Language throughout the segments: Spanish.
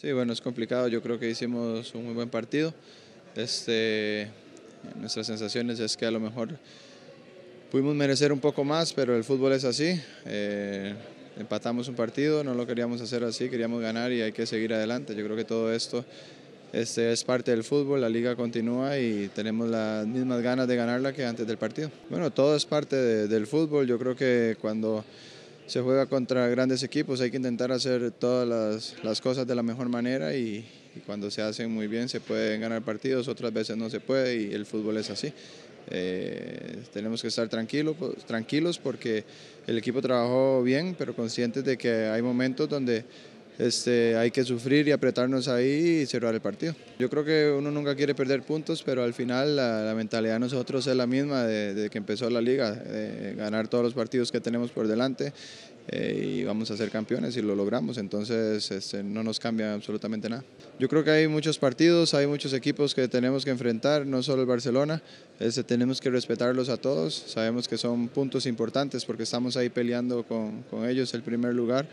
Sí, bueno, es complicado. Yo creo que hicimos un muy buen partido. Este, nuestras sensaciones es que a lo mejor pudimos merecer un poco más, pero el fútbol es así. Eh, empatamos un partido, no lo queríamos hacer así, queríamos ganar y hay que seguir adelante. Yo creo que todo esto este es parte del fútbol, la liga continúa y tenemos las mismas ganas de ganarla que antes del partido. Bueno, todo es parte del fútbol. Yo creo que cuando se juega contra grandes equipos, hay que intentar hacer todas las, cosas de la mejor manera y, cuando se hacen muy bien se pueden ganar partidos, otras veces no se puede y el fútbol es así. Eh, tenemos que estar tranquilos, tranquilos porque el equipo trabajó bien, pero conscientes de que hay momentos donde este, hay que sufrir y apretarnos ahí y cerrar el partido. Yo creo que uno nunca quiere perder puntos, pero al final la, mentalidad de nosotros es la misma de que empezó la liga, ganar todos los partidos que tenemos por delante eh, y vamos a ser campeones y lo logramos, entonces este, no nos cambia absolutamente nada. Yo creo que hay muchos partidos, hay muchos equipos que tenemos que enfrentar, no solo el Barcelona, este, tenemos que respetarlos a todos, sabemos que son puntos importantes porque estamos ahí peleando con, con ellos el primer lugar.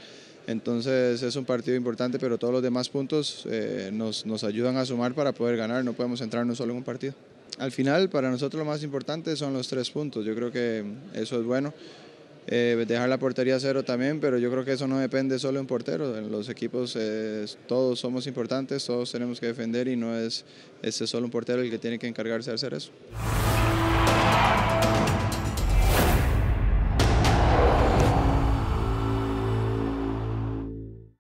Entonces es un partido importante, pero todos los demás puntos eh, nos, ayudan a sumar para poder ganar, no podemos centrarnos solo en un partido. Al final, para nosotros lo más importante son los tres puntos, yo creo que eso es bueno. Eh, dejar la portería cero también, pero yo creo que eso no depende solo de un portero. En los equipos todos somos importantes, todos tenemos que defender y no es, es solo un portero el que tiene que encargarse de hacer eso.